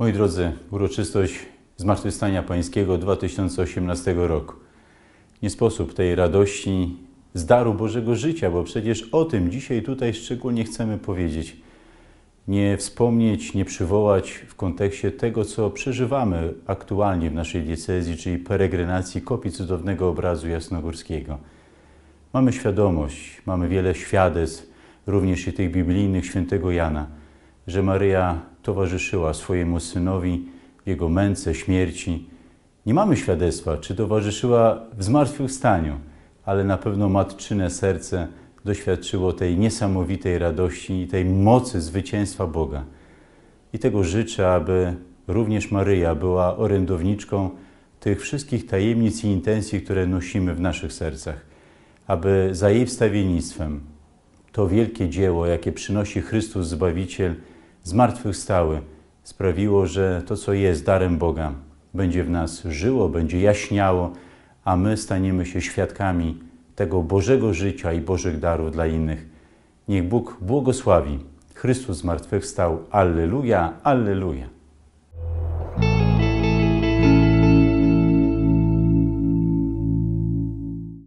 Moi drodzy, uroczystość Zmartwychwstania Pańskiego 2018 roku. Nie sposób tej radości z daru Bożego życia, bo przecież o tym dzisiaj tutaj szczególnie chcemy powiedzieć. Nie wspomnieć, nie przywołać w kontekście tego, co przeżywamy aktualnie w naszej diecezji, czyli peregrinacji kopii cudownego obrazu jasnogórskiego. Mamy świadomość, mamy wiele świadectw, również i tych biblijnych świętego Jana, że Maryja towarzyszyła swojemu synowi jego męce, śmierci. Nie mamy świadectwa, czy towarzyszyła w zmartwychwstaniu, ale na pewno matczyne serce doświadczyło tej niesamowitej radości i tej mocy zwycięstwa Boga. I tego życzę, aby również Maryja była orędowniczką tych wszystkich tajemnic i intencji, które nosimy w naszych sercach, aby za jej wstawiennictwem to wielkie dzieło, jakie przynosi Chrystus Zbawiciel, zmartwychwstały, sprawiło, że to, co jest darem Boga, będzie w nas żyło, będzie jaśniało, a my staniemy się świadkami tego Bożego życia i Bożych darów dla innych. Niech Bóg błogosławi. Chrystus zmartwychwstał. Alleluja, alleluja.